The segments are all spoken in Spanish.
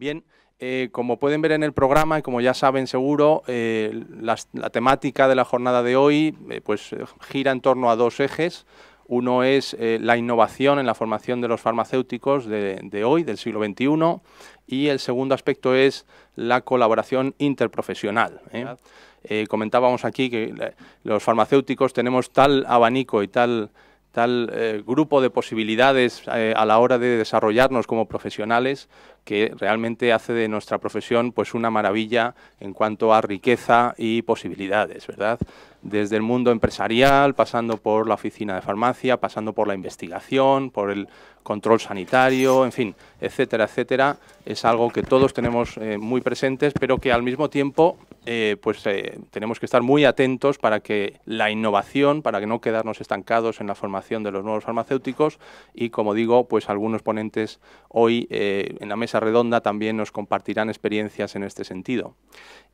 Bien, eh, como pueden ver en el programa y como ya saben seguro, eh, la, temática de la jornada de hoy eh, pues, gira en torno a dos ejes. Uno es la innovación en la formación de los farmacéuticos de, hoy, del siglo XXI, y el segundo aspecto es la colaboración interprofesional. comentábamos aquí que los farmacéuticos tenemos tal abanico y tal tal grupo de posibilidades a la hora de desarrollarnos como profesionales que realmente hace de nuestra profesión pues una maravilla en cuanto a riqueza y posibilidades, ¿verdad? Desde el mundo empresarial, pasando por la oficina de farmacia, pasando por la investigación, por el control sanitario, en fin, etcétera, etcétera, es algo que todos tenemos eh, muy presentes, pero que al mismo tiempo eh, pues eh, tenemos que estar muy atentos para que la innovación, para que no quedarnos estancados en la formación de los nuevos farmacéuticos y como digo, pues algunos ponentes hoy en la mesa redonda también nos compartirán experiencias en este sentido.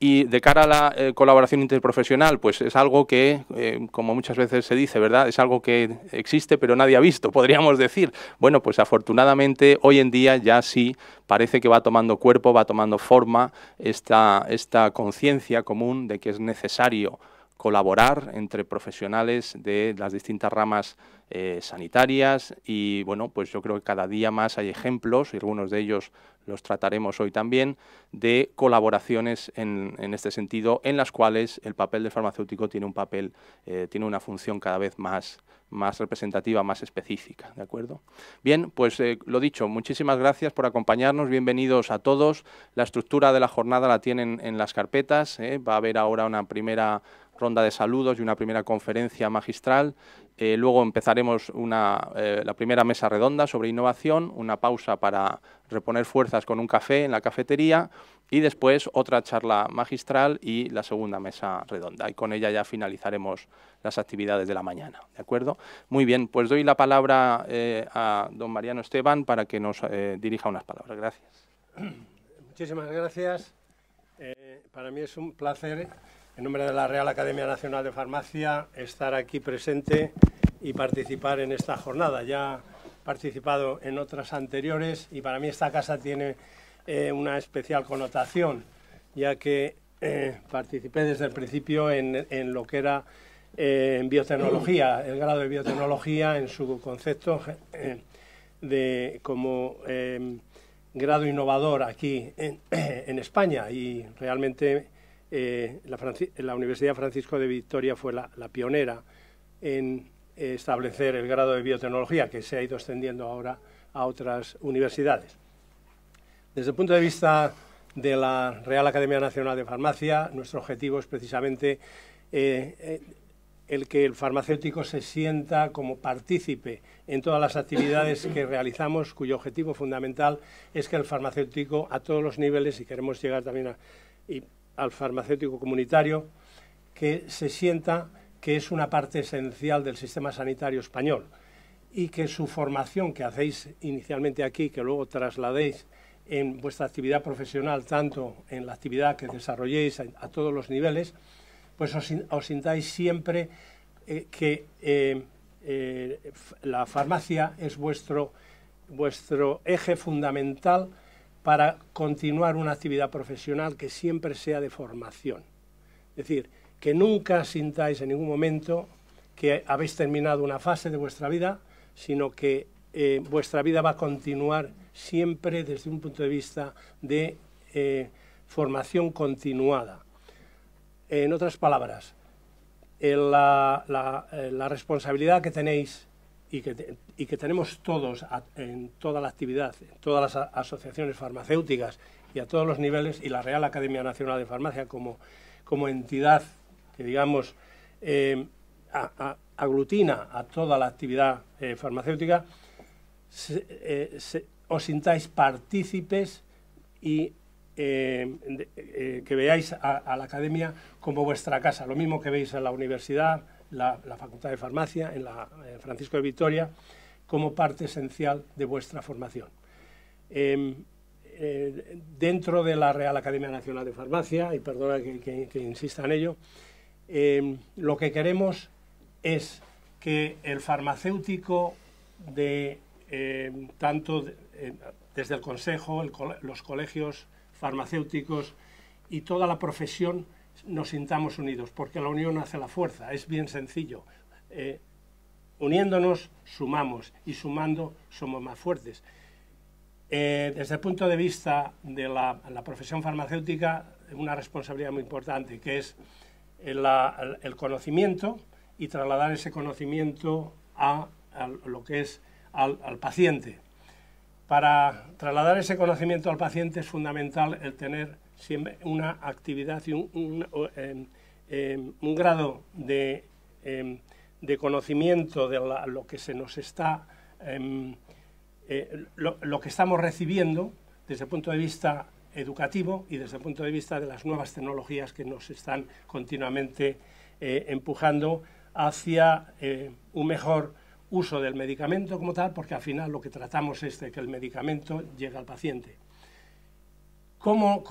Y de cara a la eh, colaboración interprofesional, pues es algo que, eh, como muchas veces se dice, ¿verdad? Es algo que existe pero nadie ha visto, podríamos decir. Bueno, pues afortunadamente hoy en día ya sí parece que va tomando cuerpo, va tomando forma esta, esta conciencia común de que es necesario colaborar entre profesionales de las distintas ramas eh, sanitarias y bueno, pues yo creo que cada día más hay ejemplos, y algunos de ellos los trataremos hoy también, de colaboraciones en, este sentido, en las cuales el papel del farmacéutico tiene un papel, eh, tiene una función cada vez más, más representativa, más específica, ¿de acuerdo? Bien, pues eh, lo dicho, muchísimas gracias por acompañarnos, bienvenidos a todos. La estructura de la jornada la tienen en las carpetas, va a haber ahora una primera ronda de saludos y una primera conferencia magistral. Eh, luego empezaremos eh, la primera mesa redonda sobre innovación, una pausa para reponer fuerzas con un café en la cafetería y después otra charla magistral y la segunda mesa redonda. Y con ella ya finalizaremos las actividades de la mañana. ¿De acuerdo? Muy bien, pues doy la palabra eh, a don Mariano Esteban para que nos dirija unas palabras. Gracias. Muchísimas gracias. para mí es un placer en nombre de la Real Academia Nacional de Farmacia, estar aquí presente y participar en esta jornada. Ya he participado en otras anteriores y para mí esta casa tiene eh, una especial connotación, ya que eh, participé desde el principio en, lo que era en eh, biotecnología, el grado de biotecnología en su concepto de, como grado innovador aquí en, en España y realmente eh, la, Universidad Francisco de Victoria fue la, pionera en eh, establecer el grado de biotecnología, que se ha ido extendiendo ahora a otras universidades. Desde el punto de vista de la Real Academia Nacional de Farmacia, nuestro objetivo es precisamente eh, el que el farmacéutico se sienta como partícipe en todas las actividades que realizamos, cuyo objetivo fundamental es que el farmacéutico a todos los niveles, y queremos llegar también a, al farmacéutico comunitario que se sienta que es una parte esencial del sistema sanitario español y que su formación que hacéis inicialmente aquí, que luego trasladéis en vuestra actividad profesional, tanto en la actividad que desarrolléis a, todos los niveles, pues os, sintáis siempre eh, que eh, eh, la farmacia es vuestro, vuestro eje fundamental para continuar una actividad profesional que siempre sea de formación. Es decir, que nunca sintáis en ningún momento que habéis terminado una fase de vuestra vida, sino que eh, vuestra vida va a continuar siempre desde un punto de vista de eh, formación continuada. En otras palabras, eh, la, responsabilidad que tenéis y que, y que tenemos todos en toda la actividad, en todas las asociaciones farmacéuticas y a todos los niveles, y la Real Academia Nacional de Farmacia como, entidad que, digamos, eh, aglutina a toda la actividad eh, farmacéutica, eh, os sintáis partícipes y que veáis a, la academia como vuestra casa, lo mismo que veis en la universidad, la, Facultad de Farmacia en la eh, Francisco de Vitoria como parte esencial de vuestra formación. Em, eh, dentro de la Real Academia Nacional de Farmacia, y perdona que, insista en ello, em, lo que queremos es que el farmacéutico de em, tanto eh, desde el Consejo, los colegios farmacéuticos y toda la profesión nos sintamos unidos, porque la unión hace la fuerza, es bien sencillo. Eh, uniéndonos sumamos y sumando somos más fuertes. Eh, desde el punto de vista de la, profesión farmacéutica, una responsabilidad muy importante, que es el, conocimiento y trasladar ese conocimiento a, lo que es al, al paciente. Para trasladar ese conocimiento al paciente es fundamental el tener siempre una actividad y un, em, em, grado em, de, conocimiento de lo que se nos está, eh, lo, lo, que estamos recibiendo desde el punto de vista educativo y desde el punto de vista de las nuevas tecnologías que nos están continuamente eh, empujando hacia eh, un mejor uso del medicamento como tal, porque al final lo que tratamos es de que el medicamento llegue al paciente. ¿Cómo,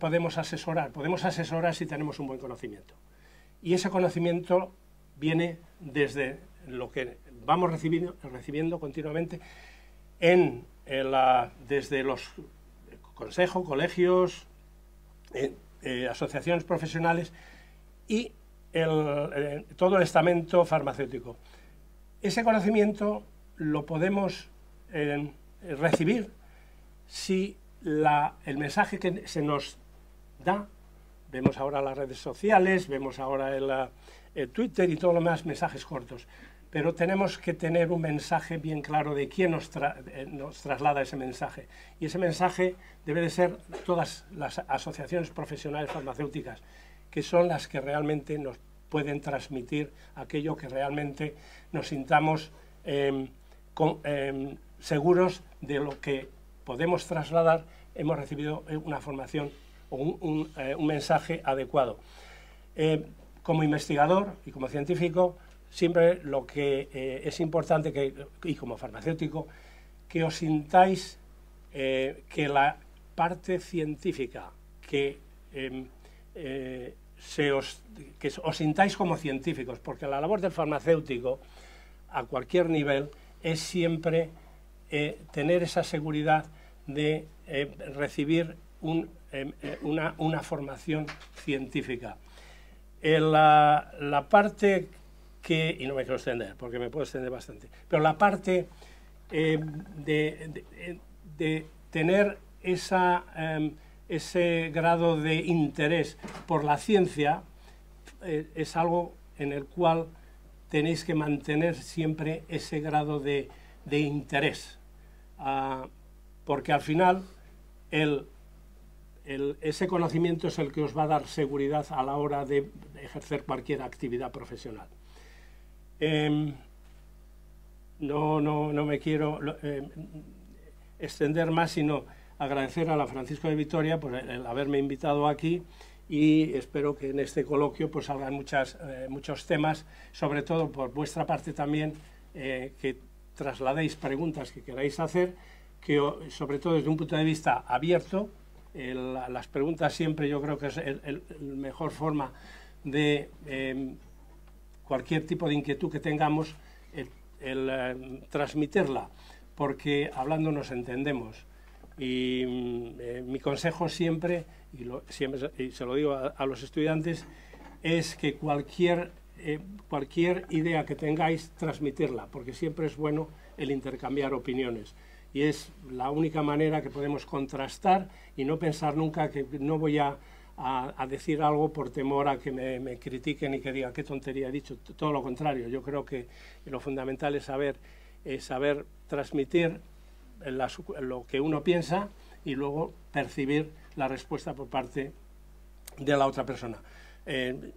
podemos asesorar? Podemos asesorar si tenemos un buen conocimiento. Y ese conocimiento viene desde lo que vamos recibiendo, continuamente desde los consejos, colegios, eh, eh, asociaciones profesionales y eh, todo el estamento farmacéutico. Ese conocimiento lo podemos recibir si el mensaje que se nos da, vemos ahora las redes sociales, vemos ahora el, Twitter y todo lo demás mensajes cortos, pero tenemos que tener un mensaje bien claro de quién eh, nos, traslada ese mensaje. Y ese mensaje debe de ser todas las asociaciones profesionales farmacéuticas, que son las que realmente nos pueden transmitir aquello que realmente nos sintamos em, em, seguros de lo que podemos trasladar, hemos recibido eh, una formación o un, eh, mensaje adecuado. Eh, como investigador y como científico, siempre lo que es importante, que, y como farmacéutico, que os sintáis que la parte científica em, que os sintáis como científicos, porque la labor del farmacéutico a cualquier nivel es siempre eh, tener esa seguridad de eh, recibir eh, una, formación científica. La, parte que, y no me quiero extender, porque me puedo extender bastante, pero la parte de, tener em, ese grado de interés por la ciencia es algo en el cual tenéis que mantener siempre ese grado de interés porque al final el, ese conocimiento es el que os va a dar seguridad a la hora de ejercer cualquier actividad profesional. Em, no, no, me quiero em, extender más, sino agradecer a la Francisco de Vitoria por haberme invitado aquí y espero que en este coloquio pues salgan muchas, eh, muchos temas, sobre todo por vuestra parte también, eh, que trasladéis preguntas que queráis hacer, que sobre todo desde un punto de vista abierto, las preguntas siempre yo creo que es la mejor forma de em, cualquier tipo de inquietud que tengamos, el, em, transmitirla, porque hablando nos entendemos. Y mm, eh, mi consejo siempre, y, siempre, se lo digo a los estudiantes, es que cualquier eh, cualquier idea que tengáis, transmitirla, porque siempre es bueno el intercambiar opiniones. Y es la única manera que podemos contrastar y no pensar nunca que no voy a, decir algo por temor a que me, critiquen y que diga qué tontería he dicho. Todo lo contrario, yo creo que lo fundamental es saber, saber transmitir lo que uno piensa y luego percibir la respuesta por parte de la otra persona. Eh,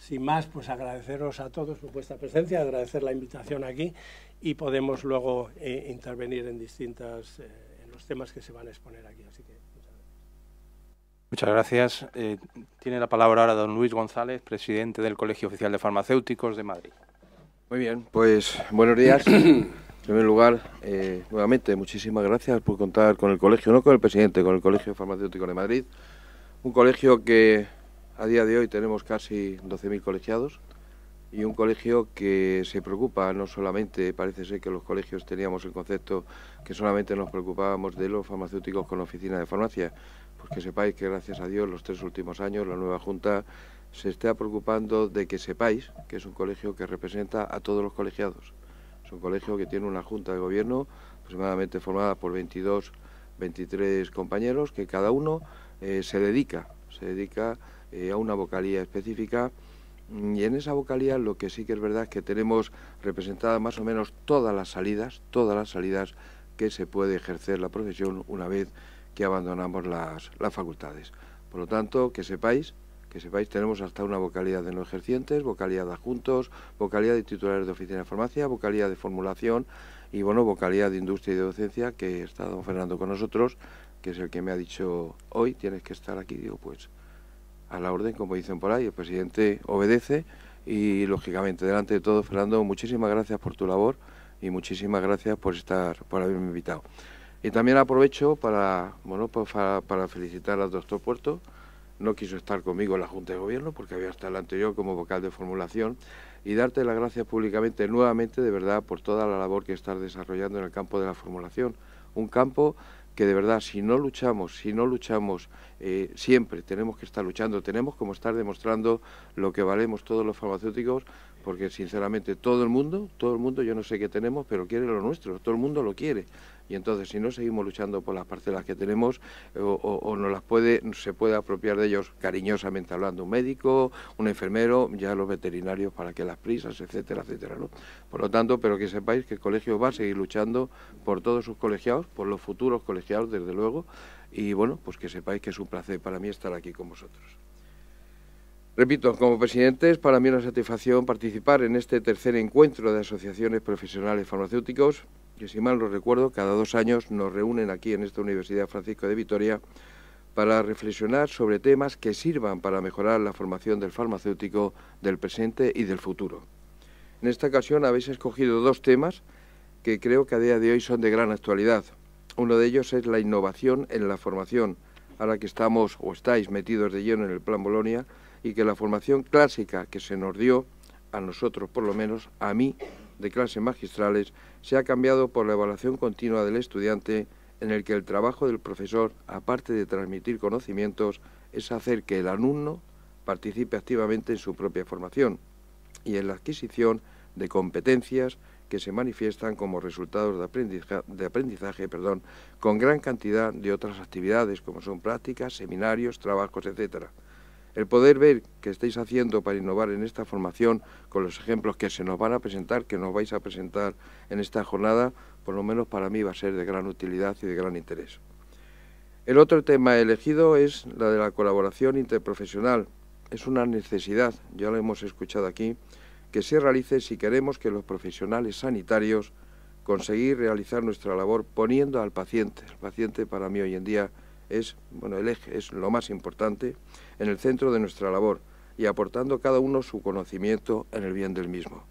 sin más, pues agradeceros a todos por vuestra presencia, agradecer la invitación aquí y podemos luego eh, intervenir en distintas eh, en los temas que se van a exponer aquí. muchas gracias. Eh, tiene la palabra ahora don Luis González, presidente del Colegio Oficial de Farmacéuticos de Madrid. Muy bien, pues buenos días. En primer lugar, nuevamente, muchísimas gracias por contar con el colegio, no con el presidente, con el Colegio Farmacéutico de Madrid, un colegio que a día de hoy tenemos casi 12.000 colegiados y un colegio que se preocupa no solamente, parece ser que los colegios teníamos el concepto que solamente nos preocupábamos de los farmacéuticos con oficina de farmacia, pues que sepáis que gracias a Dios los tres últimos años la nueva Junta se está preocupando de que sepáis que es un colegio que representa a todos los colegiados. Es un colegio que tiene una Junta de Gobierno aproximadamente formada por 22, 23 compañeros que cada uno eh, se dedica, se dedica eh, a una vocalía específica. Y en esa vocalía lo que sí que es verdad es que tenemos representadas más o menos todas las salidas, todas las salidas que se puede ejercer la profesión una vez que abandonamos las, facultades. Por lo tanto, que sepáis, que sepáis, tenemos hasta una vocalía de no ejercientes, ...vocalía de adjuntos, ...vocalía de titulares de oficina de farmacia, ...vocalía de formulación y, bueno, vocalía de industria y de docencia, que está don Fernando con nosotros, que es el que me ha dicho hoy tienes que estar aquí. Digo, pues a la orden, como dicen por ahí, el presidente obedece y lógicamente delante de todo, Fernando, muchísimas gracias por tu labor y muchísimas gracias por estar, por haberme invitado. Y también aprovecho para, bueno, para, pues, para felicitar al doctor Puerto. No quiso estar conmigo en la Junta de Gobierno porque había estado el anterior como vocal de formulación y darte las gracias públicamente nuevamente, de verdad, por toda la labor que estás desarrollando en el campo de la formulación. Un campo que de verdad si no luchamos, si no luchamos eh, siempre, tenemos que estar luchando, tenemos como estar demostrando lo que valemos todos los farmacéuticos, porque sinceramente todo el mundo, todo el mundo, yo no sé qué tenemos, pero quiere lo nuestro, todo el mundo lo quiere y entonces si no seguimos luchando por las parcelas que tenemos eh, o, o, las puede, se puede apropiar de ellos cariñosamente hablando un médico, un enfermero, ya los veterinarios para que las prisas, etcétera, etcétera. Por lo tanto, pero que sepáis que el colegio va a seguir luchando por todos sus colegiados, por los futuros colegiados, desde luego, y bueno, pues que sepáis que es un placer para mí estar aquí con vosotros. Repito, como presidente es para mí una satisfacción participar en este tercer encuentro de asociaciones profesionales farmacéuticos que si mal lo recuerdo, cada dos años nos reúnen aquí en esta Universidad Francisco de Vitoria para reflexionar sobre temas que sirvan para mejorar la formación del farmacéutico del presente y del futuro. En esta ocasión habéis escogido dos temas que creo que a día de hoy son de gran actualidad. Uno de ellos es la innovación en la formación, ahora que estamos o estáis metidos de lleno en el Plan Bolonia y que la formación clásica que se nos dio, a nosotros por lo menos, a mí de clases magistrales se ha cambiado por la evaluación continua del estudiante en el que el trabajo del profesor, aparte de transmitir conocimientos, es hacer que el alumno participe activamente en su propia formación y en la adquisición de competencias que se manifiestan como resultados de aprendizaje, perdón, con gran cantidad de otras actividades como son prácticas, seminarios, trabajos, etcétera. El poder ver qué estáis haciendo para innovar en esta formación, con los ejemplos que se nos van a presentar, que nos vais a presentar en esta jornada, por lo menos para mí va a ser de gran utilidad y de gran interés. El otro tema elegido es la de la colaboración interprofesional. Es una necesidad, ya lo hemos escuchado aquí, que se realice si queremos que los profesionales sanitarios conseguir realizar nuestra labor poniendo al paciente. El paciente para mí hoy en día es, bueno, el eje es lo más importante, en el centro de nuestra labor y aportando cada uno su conocimiento en el bien del mismo.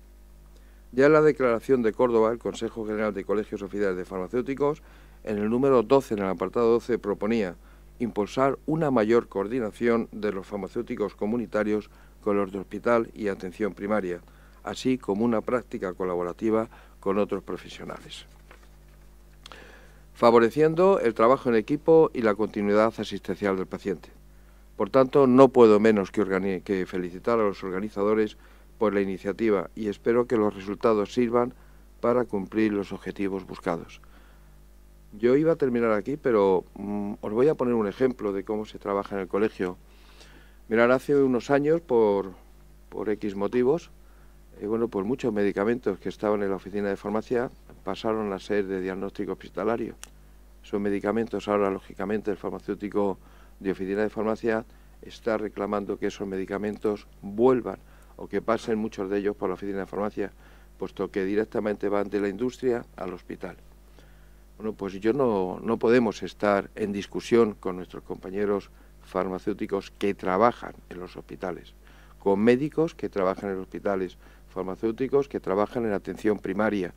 Ya en la declaración de Córdoba, el Consejo General de Colegios Oficiales de Farmacéuticos, en el número 12, en el apartado 12, proponía impulsar una mayor coordinación de los farmacéuticos comunitarios con los de hospital y atención primaria, así como una práctica colaborativa con otros profesionales favoreciendo el trabajo en equipo y la continuidad asistencial del paciente. Por tanto, no puedo menos que, felicitar a los organizadores por la iniciativa y espero que los resultados sirvan para cumplir los objetivos buscados. Yo iba a terminar aquí, pero mm, os voy a poner un ejemplo de cómo se trabaja en el colegio. Mirar, hace unos años, por, por X motivos, eh, bueno, por muchos medicamentos que estaban en la oficina de farmacia pasaron a ser de diagnóstico hospitalario. Son medicamentos, ahora lógicamente el farmacéutico de oficina de farmacia está reclamando que esos medicamentos vuelvan o que pasen muchos de ellos por la oficina de farmacia, puesto que directamente van de la industria al hospital. Bueno, pues yo no, no podemos estar en discusión con nuestros compañeros farmacéuticos que trabajan en los hospitales, con médicos que trabajan en hospitales, farmacéuticos que trabajan en atención primaria,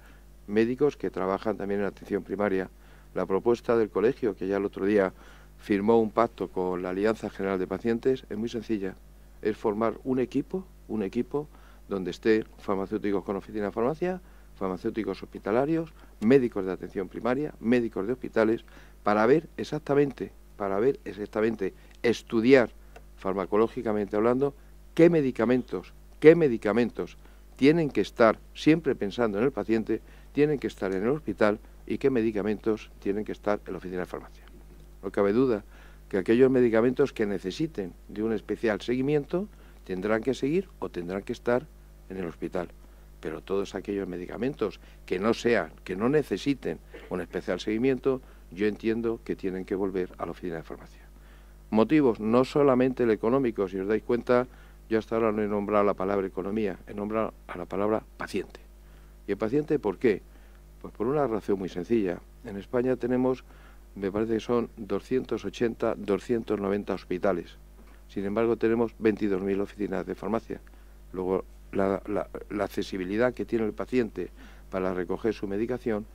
médicos que trabajan también en atención primaria. La propuesta del colegio, que ya el otro día firmó un pacto con la Alianza General de Pacientes, es muy sencilla. Es formar un equipo, un equipo donde esté farmacéuticos con oficina de farmacia, farmacéuticos hospitalarios, médicos de atención primaria, médicos de hospitales, para ver exactamente, para ver exactamente, estudiar farmacológicamente hablando, qué medicamentos, qué medicamentos tienen que estar siempre pensando en el paciente tienen que estar en el hospital y qué medicamentos tienen que estar en la oficina de farmacia. No cabe duda que aquellos medicamentos que necesiten de un especial seguimiento tendrán que seguir o tendrán que estar en el hospital. Pero todos aquellos medicamentos que no sean, que no necesiten un especial seguimiento, yo entiendo que tienen que volver a la oficina de farmacia. Motivos, no solamente el económico, si os dais cuenta, yo hasta ahora no he nombrado la palabra economía, he nombrado a la palabra paciente. ¿Y el paciente por qué? Pues por una razón muy sencilla. En España tenemos, me parece que son 280, 290 hospitales. Sin embargo, tenemos 22.000 oficinas de farmacia. Luego, la, accesibilidad que tiene el paciente para recoger su medicación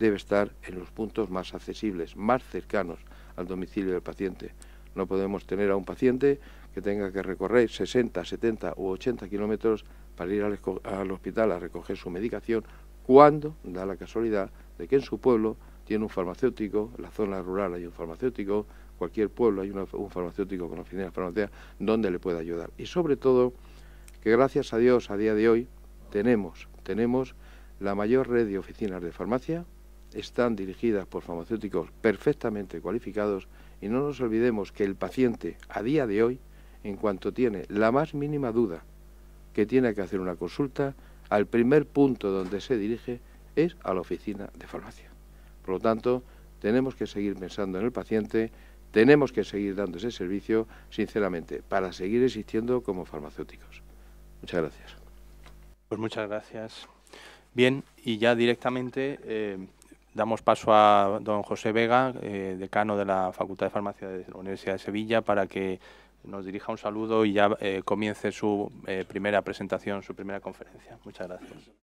debe estar en los puntos más accesibles, más cercanos al domicilio del paciente. No podemos tener a un paciente que tenga que recorrer 60, 70 u 80 kilómetros para ir al, hospital a recoger su medicación cuando da la casualidad de que en su pueblo tiene un farmacéutico, en la zona rural hay un farmacéutico, cualquier pueblo hay un farmacéutico con oficinas de donde le pueda ayudar. Y sobre todo, que gracias a Dios a día de hoy tenemos, tenemos la mayor red de oficinas de farmacia, están dirigidas por farmacéuticos perfectamente cualificados y no nos olvidemos que el paciente a día de hoy, en cuanto tiene la más mínima duda que tiene que hacer una consulta, al primer punto donde se dirige es a la oficina de farmacia. Por lo tanto, tenemos que seguir pensando en el paciente, tenemos que seguir dando ese servicio, sinceramente, para seguir existiendo como farmacéuticos. Muchas gracias. Pues muchas gracias. Bien, y ya directamente eh, damos paso a don José Vega, eh, decano de la Facultad de Farmacia de la Universidad de Sevilla, para que nos dirija un saludo y ya eh, comience su eh, primera presentación, su primera conferencia. Muchas gracias.